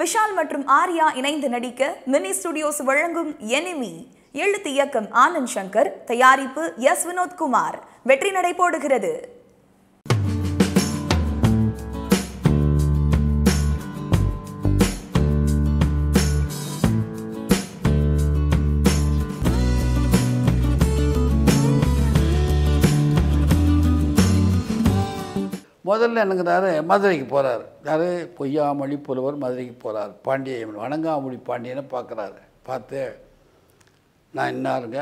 விஷால் மற்றும் ஆர்யா இணைந்து நடிக்க மினி ஸ்டுடியோஸ் வழங்கும் எனிமி எழுத்து இயக்கம் ஆனந்த் சங்கர் தயாரிப்பு எஸ் வினோத்குமார் வெற்றி நடை போடுகிறது முதல்ல என்னங்கிறாரு மதுரைக்கு போகிறார் யார் பொய்யாமொழி புலவர் மதுரைக்கு போகிறார் பாண்டியம்மன் வணங்காமொழி பாண்டியனை பார்க்குறாரு பார்த்து நான் இன்னாருங்க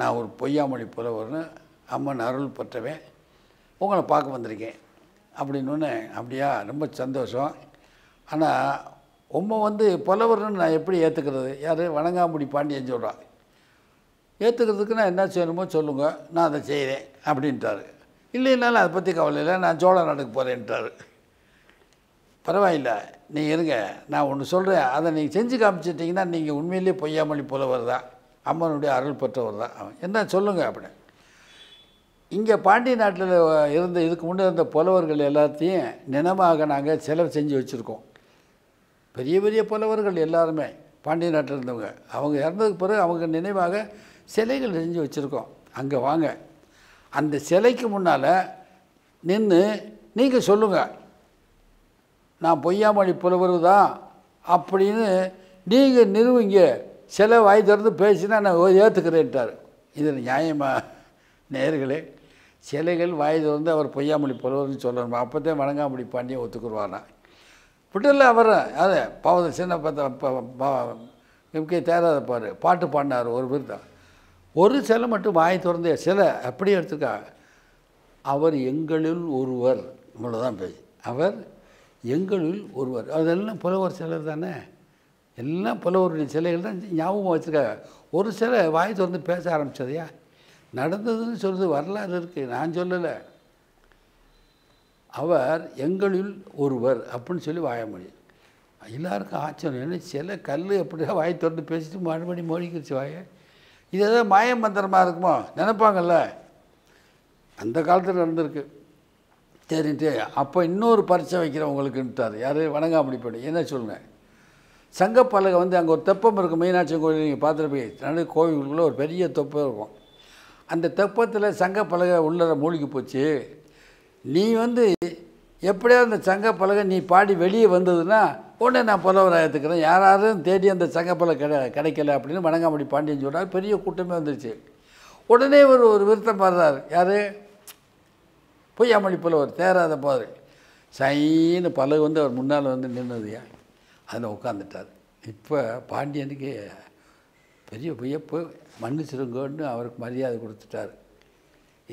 நான் ஒரு பொய்யாமொழி புலவர்னு அம்மன் அருள் பெற்றவேன் உங்களை பார்க்க வந்திருக்கேன் அப்படின்னு அப்படியா ரொம்ப சந்தோஷம் ஆனால் உண்மை வந்து புலவர்னு நான் எப்படி ஏற்றுக்கிறது யார் வணங்காமொழி பாண்டியன் சொல்கிறான் ஏற்றுக்கிறதுக்கு நான் என்ன செய்யணுமோ சொல்லுங்கள் நான் அதை செய்கிறேன் அப்படின்ட்டாரு இல்லைனாலும் அதை பற்றி கவலை இல்லை நான் சோழ நாட்டுக்கு போகிறேன்ட்டார் பரவாயில்ல நீ இருங்க நான் ஒன்று சொல்கிறேன் அதை நீங்கள் செஞ்சு காமிச்சிட்டிங்கன்னா நீங்கள் உண்மையிலேயே பொய்யாமொழி புலவர் தான் அம்மனுடைய அருள் பெற்றவர் தான் அவன் என்ன சொல்லுங்கள் அப்படின்னு இங்கே பாண்டிய நாட்டில் இருந்த இதுக்கு முன்னே இருந்த புலவர்கள் எல்லாத்தையும் நினமாக நாங்கள் செலவு செஞ்சு வச்சுருக்கோம் பெரிய பெரிய புலவர்கள் எல்லாருமே பாண்டிய நாட்டில் இருந்தவங்க அவங்க இறந்ததுக்கு பிறகு அவங்க நினைவாக சிலைகள் செஞ்சு வச்சுருக்கோம் அங்கே வாங்க அந்த சிலைக்கு முன்னால் நின்று நீங்கள் சொல்லுங்கள் நான் பொய்யாமொழி புலவரு தான் அப்படின்னு நீங்கள் நிறுவிங்க சில வாய் திறந்து பேசினா நான் ஏற்றுக்கிறேன்ட்டார் இது நியாயமா நேர்களே சிலைகள் வாய் திறந்து அவர் பொய்யாமொழி புலவர்னு சொல்லணும் தான் வணங்காமொழி பாண்டியை ஒத்துக்குருவானா விட்டுல அவர் அது பாவத சின்ன பார்த்தா எம்கே பாரு பாட்டு பாடினார் ஒரு பேர் தான் ஒரு சிலை மட்டும் வாய் திறந்த சிலை அப்படியே எடுத்துக்கா அவர் எங்களில் ஒருவர் இவ்வளோதான் பேசு அவர் எங்களில் ஒருவர் அதெல்லாம் புலவர் சிலர் தானே எல்லாம் புலவருடைய சிலைகள் தான் ஞாபகம் வச்சுருக்கா ஒரு சிலை வாய் திறந்து பேச ஆரம்பித்ததையா நடந்ததுன்னு சொல்கிறது வரலாறு இருக்குது நான் சொல்லலை அவர் எங்களில் ஒருவர் அப்படின்னு சொல்லி வாய முடியும் எல்லாருக்கும் ஆச்சரியம் என்ன சில கல் எப்படியா வாய் திறந்து பேசிட்டு மறுபடி மொழிக்கிடுச்சு வாயை இது எதாவது மாயம் மந்திரமாக இருக்குமோ நினைப்பாங்கல்ல அந்த காலத்தில் நடந்திருக்கு சரின்ட்டு அப்போ இன்னொரு பரிச்சை வைக்கிறவங்களுக்குன்ட்டார் யார் வணங்காமடி போய்ட்டு என்ன சொல்லுங்கள் சங்கப்பலகை வந்து அங்கே ஒரு தெப்பம் இருக்கும் மீனாட்சி கோயில் நீங்கள் பார்த்துருப்பீங்க நடு கோவிலுக்குள்ளே ஒரு பெரிய தொப்பம் இருக்கும் அந்த தெப்பத்தில் சங்கப்பலகை உள்ளே மூழ்கி போச்சு நீ வந்து எப்படியாவது அந்த சங்கப்பலகை நீ பாடி வெளியே வந்ததுன்னா உடனே நான் புலவராக எடுத்துக்கிறேன் யாராலும் தேடி அந்த சங்கப்பலை கிடை கிடைக்கல அப்படின்னு வணங்காமடி பாண்டியன் சொன்னால் பெரிய கூட்டமே வந்துருச்சு உடனே ஒரு ஒரு விருத்தம் பாடுறார் யார் பொய்யாமணி புலவர் தேராத பாரு சைன்னு பலகு வந்து அவர் முன்னால் வந்து நின்னதுயா அதில் உட்காந்துட்டார் இப்போ பாண்டியனுக்கு பெரிய வியப்பு மன்னிச்சிருங்கன்னு அவருக்கு மரியாதை கொடுத்துட்டார்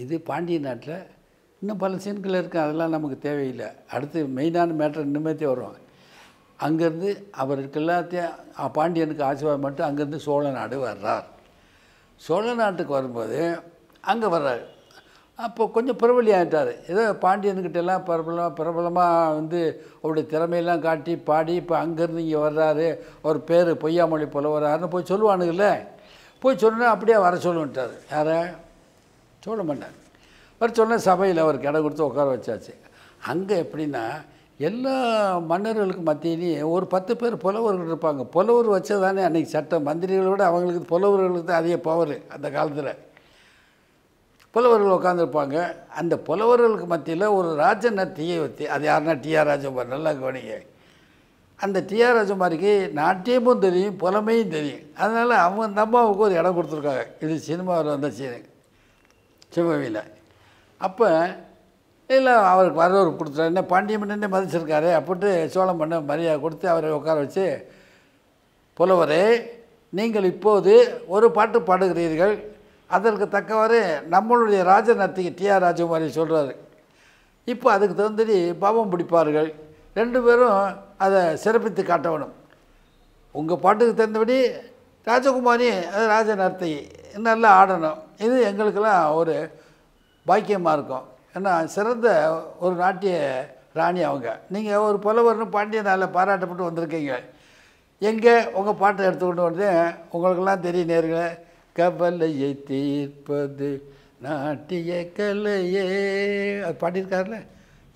இது பாண்டிய நாட்டில் இன்னும் பல சீன்கள் இருக்குது அதெல்லாம் நமக்கு தேவையில்லை அடுத்து மெயினான மேட்ரு இன்னுமே வரும் அங்கேருந்து அவருக்கு எல்லாத்தையும் பாண்டியனுக்கு ஆசீர்வாதம் மட்டும் அங்கேருந்து சோழ நாடு வர்றார் சோழ நாட்டுக்கு வரும்போது அங்கே வர்றார் அப்போ கொஞ்சம் பிரபலி ஆகிட்டார் ஏதோ பாண்டியன்கிட்டலாம் பிரபலம் பிரபலமாக வந்து அவருடைய திறமையெல்லாம் காட்டி பாடி இப்போ அங்கேருந்து இங்கே வர்றாரு அவர் பேர் பொய்யாமொழி போல் வர்றாருன்னு போய் சொல்லுவானுங்கள போய் சொன்னால் அப்படியே வர சொல்லுன்ட்டார் யாரை சொல்ல மாட்டார் வர சொன்னால் சபையில் அவருக்கு இடம் கொடுத்து உட்கார வச்சாச்சு அங்கே எப்படின்னா எல்லா மன்னர்களுக்கு மத்தியிலையும் ஒரு பத்து பேர் புலவர்கள் இருப்பாங்க புலவர் வச்சதானே அன்றைக்கி சட்டம் மந்திரிகளோட அவங்களுக்கு புலவர்களுக்கு தான் அதிக பவர் அந்த காலத்தில் புலவர்கள் உட்காந்துருப்பாங்க அந்த புலவர்களுக்கு மத்தியில் ஒரு ராஜன தீயை வச்சு அது யாருன்னா டிஆர் ராஜகுமார் நல்லா கவனிங்க அந்த டிஆர் ராஜகுமாரிக்கு நாட்டியமும் தெரியும் புலமையும் தெரியும் அதனால் அவங்க அந்த அம்மாவுக்கு ஒரு இடம் கொடுத்துருக்காங்க இது சினிமாவில் வந்த சீனு சிவவியில் அப்போ இல்லை அவருக்கு வரவர் கொடுத்துட்டார் என்ன என்ன மதிச்சிருக்காரு அப்படின்ட்டு சோழம் பண்ண மரியாதை கொடுத்து அவரை உட்கார வச்சு புலவரே நீங்கள் இப்போது ஒரு பாட்டு பாடுகிறீர்கள் அதற்கு தக்கவாறு நம்மளுடைய ராஜ நர்த்திகை டி ஆர் ராஜகுமாரி சொல்கிறார் இப்போ அதுக்கு தகுந்தபடி பாவம் பிடிப்பார்கள் ரெண்டு பேரும் அதை சிறப்பித்து காட்டணும் உங்கள் பாட்டுக்கு தகுந்தபடி ராஜகுமாரி அது ராஜ நர்த்தகி நல்லா ஆடணும் இது எங்களுக்கெல்லாம் ஒரு பாக்கியமாக இருக்கும் ஏன்னா சிறந்த ஒரு நாட்டிய ராணி அவங்க நீங்கள் ஒரு புலவர்னு பாண்டியனால் பாராட்டப்பட்டு வந்திருக்கீங்க எங்கே உங்கள் பாட்டை எடுத்துக்கொண்டு வந்து உங்களுக்கெல்லாம் தெரிய நேருங்க கபலையை தீர்ப்பது நாட்டிய கலையே அது பாடியிருக்காருல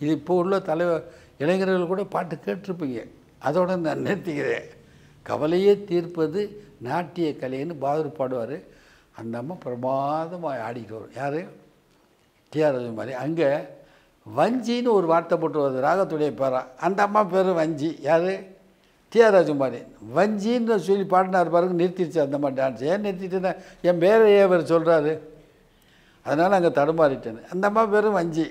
இது இப்போ உள்ள தலைவர் இளைஞர்கள் கூட பாட்டு கேட்டிருப்பீங்க அதோட நான் நிறுத்திக்கிறேன் கவலையே தீர்ப்பது நாட்டிய கலைன்னு பாதூர் பாடுவார் அந்த அம்மா பிரமாதமாக ஆடிக்கிட்டு வரும் யார் டிஆர் ரவி மாதிரி அங்கே வஞ்சின்னு ஒரு வார்த்தை போட்டு வருது ராகத்துடைய பேரா அந்த அம்மா பேர் வஞ்சி யார் டிஆர் ராஜகுமாரி வஞ்சின்னு சொல்லி பாடினார் பாருங்க நிறுத்திடுச்சு அந்த மாதிரி டான்ஸ் ஏன் நிறுத்திட்டுன்னா என் பேரை அவர் சொல்கிறாரு அதனால் அங்கே தடுமாறிட்டேன் அந்த அம்மா பேரும் வஞ்சி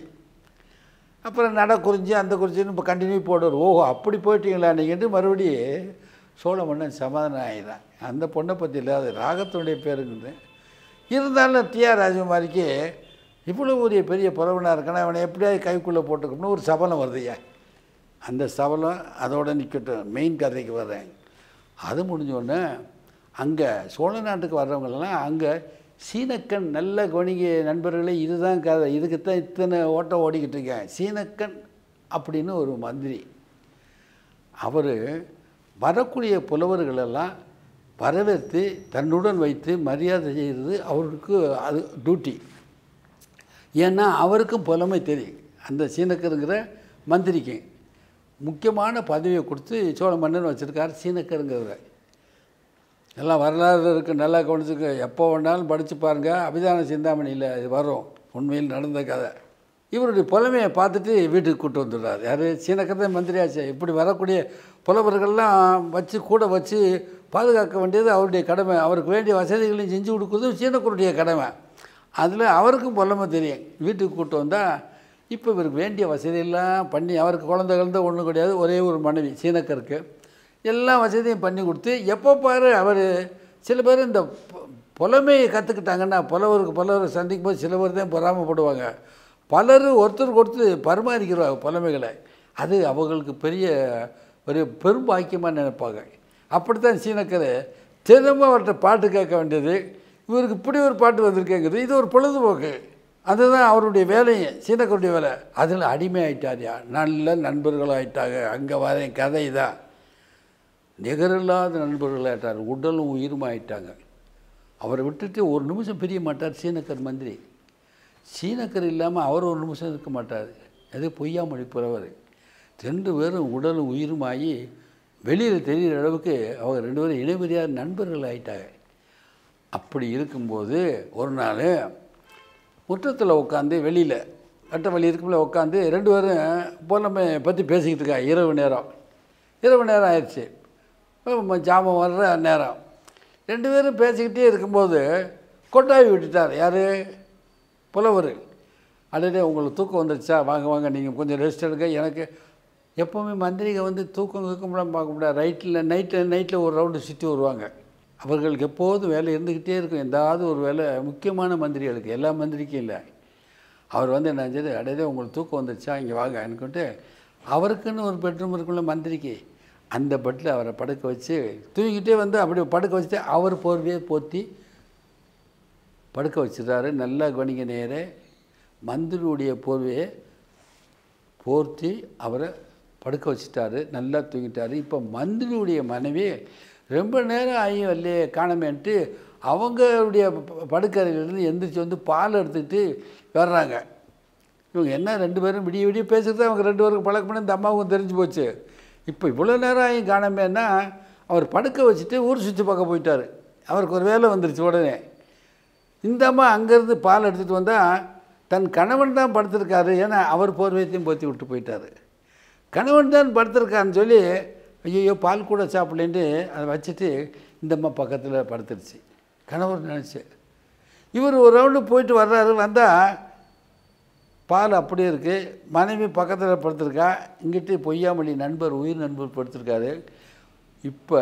அப்புறம் நட குறிஞ்சி அந்த குறிஞ்சின்னு இப்போ கண்டினியூ போடுவார் ஓஹோ அப்படி போயிட்டீங்களா நீங்கன்ட்டு மறுபடியும் சோழ மன்னன் சமாதானம் ஆகிடான் அந்த பொண்ணை பற்றி இல்லாத ராகத்துடைய பேருங்கிறது இருந்தாலும் டிஆர் ராஜகுமாரிக்கு இவ்வளோ ஒரு பெரிய புறவனாக இருக்கணும் அவனை எப்படியாவது கைக்குள்ளே போட்டுக்கணும்னு ஒரு சபலம் வருதுயா அந்த சபலம் அதோடு நிற்கட்டும் மெயின் கதைக்கு வர்றேன் அது முடிஞ்சோடனே அங்கே சோழ நாட்டுக்கு வர்றவங்களெல்லாம் அங்கே சீனக்கன் நல்ல கவனிங்க நண்பர்களே இதுதான் கதை இதுக்கு தான் இத்தனை ஓட்டம் ஓடிக்கிட்டு இருக்கேன் சீனக்கன் அப்படின்னு ஒரு மந்திரி அவர் வரக்கூடிய புலவர்களெல்லாம் வரவேற்று தன்னுடன் வைத்து மரியாதை செய்கிறது அவருக்கு அது டியூட்டி ஏன்னா அவருக்கும் புலமை தெரியும் அந்த சீனக்கருங்கிற மந்திரிக்கு முக்கியமான பதவியை கொடுத்து சோழ மன்னன் வச்சுருக்கார் சீனக்கருங்கிறவர் எல்லாம் வரலாறு இருக்குது நல்லா கவனிச்சுக்க எப்போ வேணாலும் படித்து பாருங்கள் அபிதான சிந்தாமணியில் இது வரும் உண்மையில் நடந்த கதை இவருடைய புலமையை பார்த்துட்டு வீட்டுக்கு கூட்டு வந்துடுறார் யார் சீனக்கதை மந்திரியாச்சு இப்படி வரக்கூடிய புலவர்கள்லாம் வச்சு கூட வச்சு பாதுகாக்க வேண்டியது அவருடைய கடமை அவருக்கு வேண்டிய வசதிகளையும் செஞ்சு கொடுக்குறது சீனக்கருடைய கடமை அதில் அவருக்கும் பொல்லமை தெரியும் வீட்டுக்கு கூப்பிட்டு வந்தால் இப்போ இவருக்கு வேண்டிய வசதியெல்லாம் பண்ணி அவருக்கு குழந்த குழந்த ஒன்றும் கிடையாது ஒரே ஒரு மனைவி சீனக்கருக்கு எல்லா வசதியும் பண்ணி கொடுத்து எப்போ பாரு அவர் சில பேர் இந்த புலமையை கற்றுக்கிட்டாங்கன்னா புலவருக்கு புலவர் சந்திக்கும் போது சில பேர் தான் பொறாமப்படுவாங்க பலர் ஒருத்தருக்கு ஒருத்தர் பரிமாறிக்கிறாங்க புலமைகளை அது அவங்களுக்கு பெரிய ஒரு பெரும் பாக்கியமாக நினைப்பாங்க அப்படித்தான் சீனக்கர் தினமும் அவர்கிட்ட பாட்டு கேட்க வேண்டியது இவருக்கு இப்படி ஒரு பாட்டு வந்திருக்கேங்கிறது இது ஒரு பொழுதுபோக்கு அதுதான் அவருடைய வேலையை சீனக்கருடைய வேலை அதில் அடிமை யார் நல்ல ஆயிட்டாங்க அங்கே வர கதை தான் நிகரில்லாத நண்பர்களாயிட்டார் உடலும் ஆயிட்டாங்க அவரை விட்டுட்டு ஒரு நிமிஷம் பிரிய மாட்டார் சீனக்கர் மந்திரி சீனக்கர் இல்லாமல் அவர் ஒரு நிமிஷம் இருக்க மாட்டார் பொய்யா மொழி புறவர் ரெண்டு பேரும் உடலும் ஆகி வெளியில் தெரிகிற அளவுக்கு அவங்க ரெண்டு பேரும் இணைமதியார் நண்பர்கள் ஆயிட்டாங்க அப்படி இருக்கும்போது ஒரு நாள் முற்றத்தில் உட்காந்து வெளியில் வெட்ட வழி இருக்கும்போது உட்காந்து ரெண்டு பேரும் பொண்ணை பற்றி பேசிக்கிட்டு இருக்கா இரவு நேரம் இரவு நேரம் ஆயிடுச்சு ஜாமம் வர்ற நேரம் ரெண்டு பேரும் பேசிக்கிட்டே இருக்கும்போது கொட்டாவி விட்டுட்டார் யார் புலவர் அடையே உங்களுக்கு தூக்கம் வந்துடுச்சா வாங்க வாங்க நீங்கள் கொஞ்சம் ரெஸ்ட் எடுங்க எனக்கு எப்போவுமே மந்திரிகை வந்து தூக்கம் தூக்கம்லாம் பார்க்க முடியாது ரைட்டில் நைட்டில் நைட்டில் ஒரு ரவுண்டு சுற்றி வருவாங்க அவர்களுக்கு எப்போதும் வேலை இருந்துக்கிட்டே இருக்கும் எதாவது ஒரு வேலை முக்கியமான மந்திரிகளுக்கு எல்லா மந்திரிக்கும் இல்லை அவர் வந்து என்ன செஞ்சது அடையதே உங்களுக்கு தூக்கம் வந்துருச்சா இங்கே வாங்க அனுக்கிட்டு அவருக்குன்னு ஒரு பெட்ரூம் இருக்குள்ள மந்திரிக்கு அந்த பட்டில் அவரை படுக்க வச்சு தூங்கிக்கிட்டே வந்து அப்படி படுக்க வச்சுட்டு அவர் போர்வையே போற்றி படுக்க வச்சுட்டாரு நல்லா வணிக நேரே மந்திரியுடைய போர்வையை போர்த்தி அவரை படுக்க வச்சுட்டாரு நல்லா தூங்கிட்டார் இப்போ மந்திரியுடைய மனைவி ரொம்ப நேரம் ஆகியும் இல்லையே காணமேன்ட்டு அவங்களுடைய படுக்கறையிலேருந்து எந்திரிச்சு வந்து பால் எடுத்துக்கிட்டு வர்றாங்க இவங்க என்ன ரெண்டு பேரும் விடிய விடிய பேசுகிறது அவங்க ரெண்டு பேருக்கும் பழக்கம் இந்த அம்மாவுக்கும் தெரிஞ்சு போச்சு இப்போ இவ்வளோ நேரம் ஆகியும் காணமேன்னா அவர் படுக்க வச்சுட்டு ஊர் சுற்றி பார்க்க போயிட்டார் அவருக்கு ஒரு வேலை வந்துருச்சு உடனே இந்த அம்மா அங்கேருந்து பால் எடுத்துகிட்டு வந்தால் தன் கணவன் தான் படுத்திருக்காரு ஏன்னா அவர் போர்வையத்தையும் போற்றி விட்டு போயிட்டார் கணவன் தான் படுத்திருக்காருன்னு சொல்லி ஐயோ பால் கூட சாப்பிடலேன்ட்டு அதை வச்சுட்டு இந்த அம்மா பக்கத்தில் படுத்துருச்சு கணவர் நினச்சி இவர் ஒரு ரவுண்டு போயிட்டு வர்றாரு வந்தால் பால் அப்படியே இருக்குது மனைவி பக்கத்தில் படுத்துருக்கா இங்கிட்டு பொய்யாமொழி நண்பர் உயிர் நண்பர் படுத்துருக்காரு இப்போ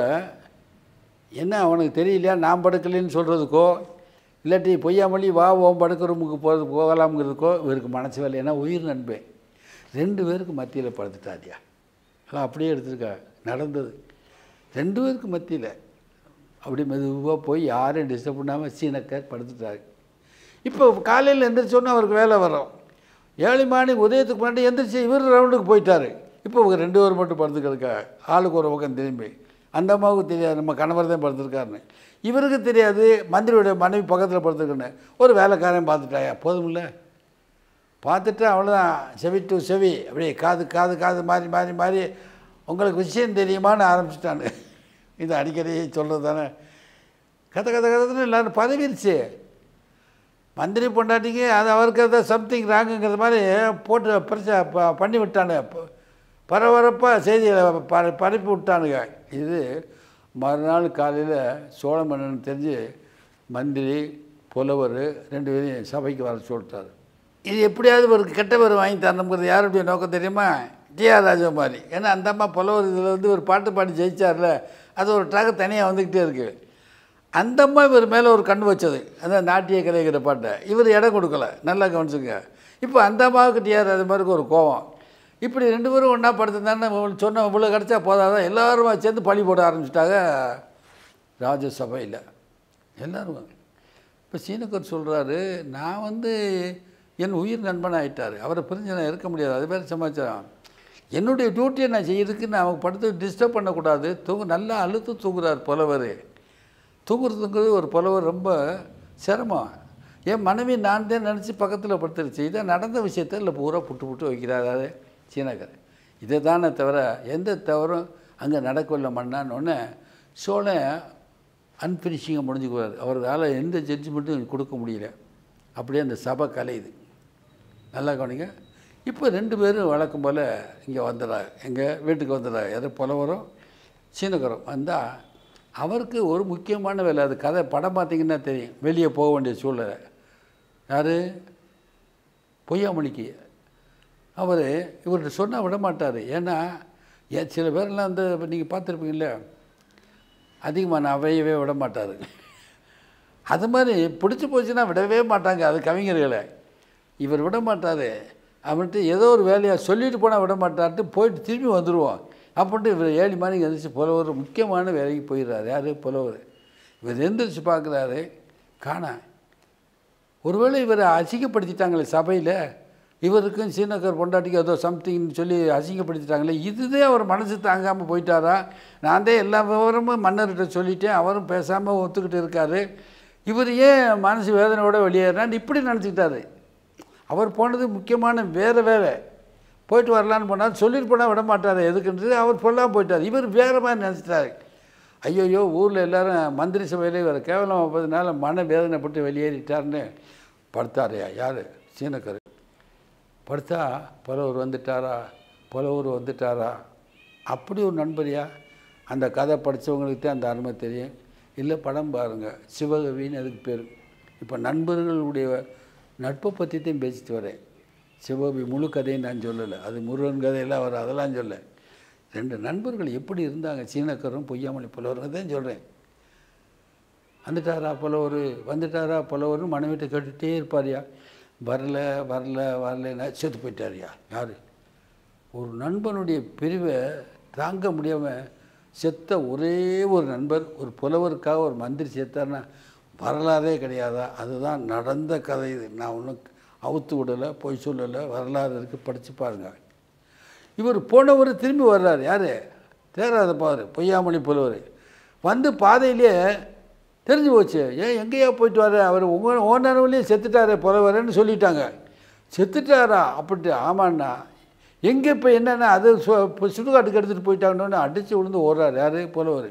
என்ன அவனுக்கு தெரியலையா நாம் படுக்கலைன்னு சொல்கிறதுக்கோ இல்லாட்டி பொய்யாமொழி வா ஓம் படுக்க ரூமுக்கு போகிறது போகலாம்ங்கிறதுக்கோ இவருக்கு மனசு வேலை ஏன்னா உயிர் நண்பே ரெண்டு பேருக்கு மத்தியில் படுத்துட்டாதியா அப்படியே எடுத்திருக்கா நடந்தது ரெண்டு பேருக்கு மத்தியில் அப்படி மெதுவாக போய் யாரையும் டிஸ்டர்ப் பண்ணாமல் சீனக்கார் படுத்துட்டார் இப்போ காலையில் எந்திரிச்சோன்னே அவருக்கு வேலை வரும் ஏழு மணி உதயத்துக்கு முன்னாடி எந்திரிச்சு இவர் ரவுண்டுக்கு போயிட்டார் இப்போ இவங்க ரெண்டு பேர் மட்டும் படுத்துக்கிறக்கா ஆளுக்கு ஒரு பக்கம் திரும்பி அந்த அம்மாவுக்கு தெரியாது நம்ம கணவர் தான் படுத்துருக்காருன்னு இவருக்கு தெரியாது மந்திரியோடைய மனைவி பக்கத்தில் படுத்துருக்குன்னு ஒரு வேலைக்காரன் பார்த்துட்டாயா போதுமில்ல பார்த்துட்டு அவ்வளோதான் செவி டு செவி அப்படியே காது காது காது மாறி மாறி மாறி உங்களுக்கு விஷயம் தெரியுமான்னு ஆரம்பிச்சிட்டானு இது அடிக்கடி சொல்கிறது தானே கதை கதை கதைன்னு எல்லோரும் பதவிருச்சு மந்திரி பொண்டாட்டிக்கு அது அவருக்கு அதை சம்திங் ராங்குங்கிற மாதிரி போட்டு பிரச்சனை பண்ணி விட்டானு பரபரப்பாக செய்திகளை ப பரப்பி விட்டானுங்க இது மறுநாள் காலையில் சோழமன்னன் தெரிஞ்சு மந்திரி புலவர் ரெண்டு பேரையும் சபைக்கு வர சொல்லிட்டார் இது எப்படியாவது ஒரு கெட்ட பேர் வாங்கி தரணுங்கிறது யாருடைய நோக்கம் தெரியுமா டிஆர் ராஜகுமாரி ஏன்னா அந்த அம்மா புலவர் இதில் வந்து ஒரு பாட்டு பாடி ஜெயிச்சார்ல அது ஒரு ட்ராக தனியாக வந்துக்கிட்டே இருக்குது அந்த அம்மா இவர் மேலே ஒரு கண் வச்சது அந்த நாட்டிய கலைகிற பாட்டை இவர் இடம் கொடுக்கல நல்லா கவனிச்சுங்க இப்போ அந்த அம்மாவுக்கு டிஆர் ராஜகுமாரிக்கு ஒரு கோவம் இப்படி ரெண்டு பேரும் ஒன்றா இவ்வளோ சொன்ன இவ்வளோ கிடச்சா போதாதான் எல்லோரும் சேர்ந்து பழி போட ஆரம்பிச்சிட்டாங்க ராஜ்யசபையில் எல்லோரும் இப்போ சீனக்கர் சொல்கிறாரு நான் வந்து என் உயிர் நண்பன் ஆகிட்டார் அவரை பிரிஞ்சு நான் இருக்க முடியாது அது பேர் சமாச்சாரம் என்னுடைய டியூட்டியை நான் செய்யறதுக்கு நான் அவங்க படுத்து டிஸ்டர்ப் பண்ணக்கூடாது தூங்கு நல்லா அழுத்து தூங்குறார் புலவர் தூங்குறதுங்கிறது ஒரு புலவர் ரொம்ப சிரமம் என் மனைவி நான் தான் நினச்சி பக்கத்தில் படுத்துருச்சு இதை நடந்த விஷயத்த இல்லை பூரா புட்டு புட்டு வைக்கிறார் அது சீனகர் இதை தானே தவிர எந்த தவறும் அங்கே நடக்கவில்லை மண்ணான்னு சோழ அன்பினிஷிங்காக முடிஞ்சுக்குவார் அவரால் எந்த ஜட்ஜ்மெண்ட்டும் கொடுக்க முடியல அப்படியே அந்த சபை கலையுது நல்லா கவனிங்க இப்போ ரெண்டு பேரும் வழக்கம் போல் இங்கே வந்துடுறாங்க எங்கள் வீட்டுக்கு வந்துடுறாங்க எது புலவரும் சீனகரம் வந்தால் அவருக்கு ஒரு முக்கியமான வேலை அது கதை படம் பார்த்திங்கன்னா தெரியும் வெளியே போக வேண்டிய சூழ்நிலை யார் பொய்யாமணிக்கு அவர் இவர்கிட்ட சொன்னால் விட மாட்டார் ஏன்னா சில பேர்லாம் அந்த நீங்கள் பார்த்துருப்பீங்கள அதிகமாக நான் அவையவே விட மாட்டார் அது மாதிரி பிடிச்சி போச்சுன்னா விடவே மாட்டாங்க அது கவிஞர்களை இவர் விட மாட்டார் அவன்ட்டு ஏதோ ஒரு வேலையாக சொல்லிட்டு போனால் விட மாட்டார்ட்டு போயிட்டு திரும்பி வந்துடுவோம் அப்படின்ட்டு இவர் ஏழு மணிக்கு எந்திரிச்சு புலவர் முக்கியமான வேலைக்கு போயிடுறாரு யார் புலவர் இவர் எந்திரிச்சு பார்க்குறாரு காணா ஒருவேளை இவரை அசிங்கப்படுத்திட்டாங்களே சபையில் இவருக்கும் சீனக்கர் பொண்டாட்டிக்கு ஏதோ சம்திங்னு சொல்லி அசிங்கப்படுத்திட்டாங்களே இதுதே அவர் மனசு தாங்காமல் போயிட்டாரா நான் தான் எல்லா விவரமும் மன்னர்கிட்ட சொல்லிட்டேன் அவரும் பேசாமல் ஒத்துக்கிட்டு இருக்கார் இவர் ஏன் மனசு வேதனையோடு வெளியேறான்னு இப்படி நினச்சிக்கிட்டாரு அவர் போனது முக்கியமான வேறு வேலை போயிட்டு வரலான்னு போனால் சொல்லிட்டு போனால் விட மாட்டார் எதுக்குன்றது அவர் சொல்லாமல் போயிட்டார் இவர் வேறு மாதிரி நினச்சிட்டார் ஐயோயோ ஊரில் எல்லோரும் மந்திரி சபையிலே இவர் கேவலம் ஐம்பதுனால மன வேதனைப்பட்டு வெளியேறிட்டார்னு படுத்தாரையா யார் சீனக்கரு படுத்தா புலவர் வந்துட்டாரா புலவர் வந்துட்டாரா அப்படி ஒரு நண்பரியா அந்த கதை படித்தவங்களுக்கு தான் அந்த அருமை தெரியும் இல்லை படம் பாருங்கள் சிவகவின்னு அதுக்கு பேர் இப்போ நண்பர்களுடைய நட்பை பற்றி தான் பேசிட்டு வரேன் சிவபி முழு கதையும் நான் சொல்லலை அது முருகன் கதையெல்லாம் வரும் அதெல்லாம் சொல்ல ரெண்டு நண்பர்கள் எப்படி இருந்தாங்க சீனக்கரும் பொய்யாமலை புலவர்னு தான் சொல்கிறேன் வந்துட்டாரா புலவர் வந்துட்டாரா புலவர்னு மனைவிட்ட கேட்டுகிட்டே இருப்பார்யா வரல வரல வரலன்னா செத்து போயிட்டாரியா யார் ஒரு நண்பனுடைய பிரிவை தாங்க முடியாமல் செத்த ஒரே ஒரு நண்பர் ஒரு புலவருக்காக ஒரு மந்திரி சேர்த்தார்னா வரலாறே கிடையாதா அதுதான் நடந்த கதை நான் ஒன்றும் அவுத்து விடலை பொய் சொல்லலை வரலாறு இருக்குது படித்து பாருங்கள் இவர் போனவர் திரும்பி வர்றார் யார் தேராத பார் பொய்யாமணி போலவர் வந்து பாதையிலே தெரிஞ்சு போச்சு ஏன் எங்கேயா போயிட்டு வர்ற அவர் உங்கள் ஓனரவுலேயே செத்துட்டாரு புலவரன்னு சொல்லிட்டாங்க செத்துட்டாரா அப்படி ஆமாண்ணா எங்கே இப்போ என்னென்னா அது சு சுடுகாட்டுக்கு எடுத்துகிட்டு போயிட்டாங்கன்னு அடித்து விழுந்து ஓடுறார் யார் புலவர்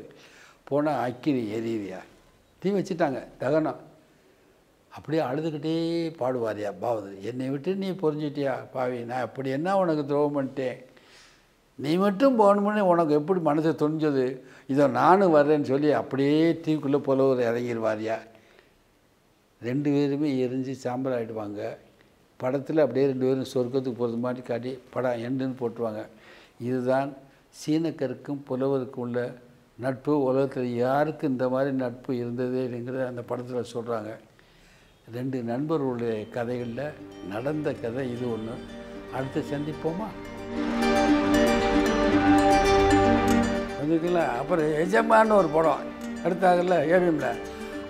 போனால் அக்கிரி எரியா தீ வச்சுட்டாங்க தகனம் அப்படியே அழுதுகிட்டே பாடுவாரியா பாவது என்னை விட்டு நீ புரிஞ்சிட்டியா பாவி நான் அப்படி என்ன உனக்கு துரோகம் பண்ணிட்டேன் நீ மட்டும் போகணும்னு உனக்கு எப்படி மனசு துணிஞ்சது இதோ நானும் வர்றேன்னு சொல்லி அப்படியே தீக்குள்ளே போலவர் இறங்கிடுவாரியா ரெண்டு பேருமே எரிஞ்சு சாம்பல் ஆகிடுவாங்க படத்தில் அப்படியே ரெண்டு பேரும் சொர்க்கத்துக்கு போகிறது மாதிரி காட்டி படம் எண்டுன்னு போட்டுருவாங்க இதுதான் சீனக்கருக்கும் புலவருக்கும் உள்ள நட்பு உலகத்தில் யாருக்கு இந்த மாதிரி நட்பு இருந்தது அப்படிங்கிறத அந்த படத்தில் சொல்கிறாங்க ரெண்டு நண்பர்களுடைய கதைகளில் நடந்த கதை இது ஒன்று அடுத்து சந்திப்போமா வந்துருக்கீங்களா அப்புறம் எஜமான்னு ஒரு படம் எடுத்தாங்கல்ல ஏபிஎம்ல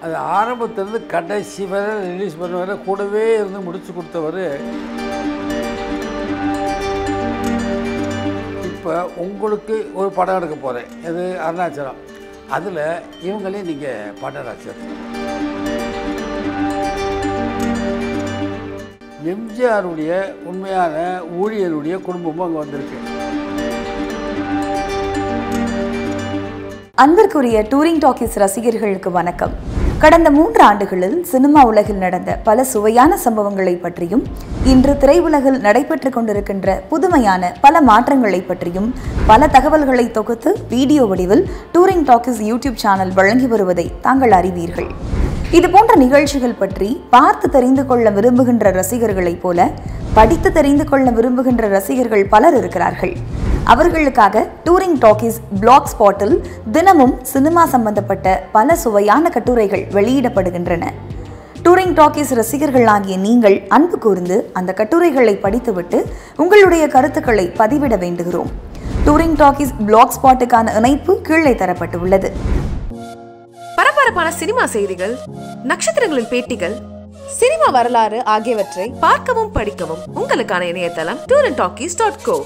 அது ஆரம்பத்திலேருந்து கடைசி வரை ரிலீஸ் பண்ண வரை கூடவே இருந்து முடித்து கொடுத்தவர் இப்போ உங்களுக்கு ஒரு படம் எடுக்க போகிறேன் இது அருணாச்சலம் அதில் இவங்களே நீங்கள் படம் சேர்த்து எம்ஜிஆருடைய உண்மையான ஊழியருடைய குடும்பமும் அங்கே வந்திருக்கு அன்பிற்குரிய டூரிங் டாக்கிஸ் ரசிகர்களுக்கு வணக்கம் கடந்த மூன்று ஆண்டுகளில் சினிமா உலகில் நடந்த பல சுவையான சம்பவங்களை பற்றியும் இன்று திரையுலகில் நடைபெற்றுக் கொண்டிருக்கின்ற புதுமையான பல மாற்றங்களை பற்றியும் பல தகவல்களை தொகுத்து வீடியோ வடிவில் டூரிங் டாக்கிஸ் யூடியூப் சேனல் வழங்கி வருவதை தாங்கள் அறிவீர்கள் இது போன்ற நிகழ்ச்சிகள் பற்றி பார்த்து தெரிந்து கொள்ள விரும்புகின்ற ரசிகர்களைப் போல படித்து தெரிந்து கொள்ள விரும்புகின்ற ரசிகர்கள் பலர் இருக்கிறார்கள் அவர்களுக்காக டூரிங் டாக்கிஸ் பிளாக் ஸ்பாட்டில் தினமும் சினிமா சம்பந்தப்பட்ட பல சுவையான கட்டுரைகள் வெளியிடப்படுகின்றன டூரிங் டாக்கிஸ் ரசிகர்களாகிய நீங்கள் அன்பு கூர்ந்து அந்த கட்டுரைகளை படித்துவிட்டு உங்களுடைய கருத்துக்களை பதிவிட வேண்டுகிறோம் டூரிங் டாக்கிஸ் பிளாக் ஸ்பாட்டுக்கான இணைப்பு கீழே தரப்பட்டுள்ளது பரபரப்பான சினிமா செய்திகள் நட்சத்திரங்களின் பேட்டிகள் சினிமா வரலாறு ஆகியவற்றை பார்க்கவும் படிக்கவும் உங்களுக்கான இணையதளம் tour and talkies dot go